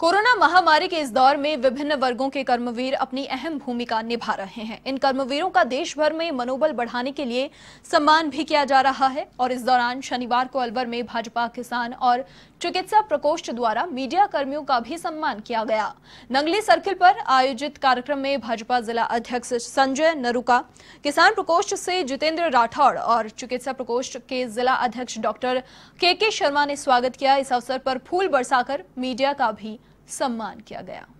corona महामारी के इस दौर में विभिन्न वर्गों के कर्मवीर अपनी अहम भूमिका निभा रहे हैं इन कर्मवीरों का देश भर में मनोबल बढ़ाने के लिए सम्मान भी किया जा रहा है और इस दौरान शनिवार को अलवर में भाजपा किसान और चिकित्सा प्रकोष्ठ द्वारा मीडिया कर्मियों का भी सम्मान किया गया नंगली सर्किल पर आयोजित कार्यक्रम में भाजपा जिला अध्यक्ष संजय नरुका किसान प्रकोष्ठ से जितेंद्र राठौड़ और चिकित्सा प्रकोष्ठ के जिला अध्यक्ष डॉक्टर के के शर्मा ने स्वागत किया इस अवसर पर फूल बरसाकर मीडिया का भी सम्मान किया गया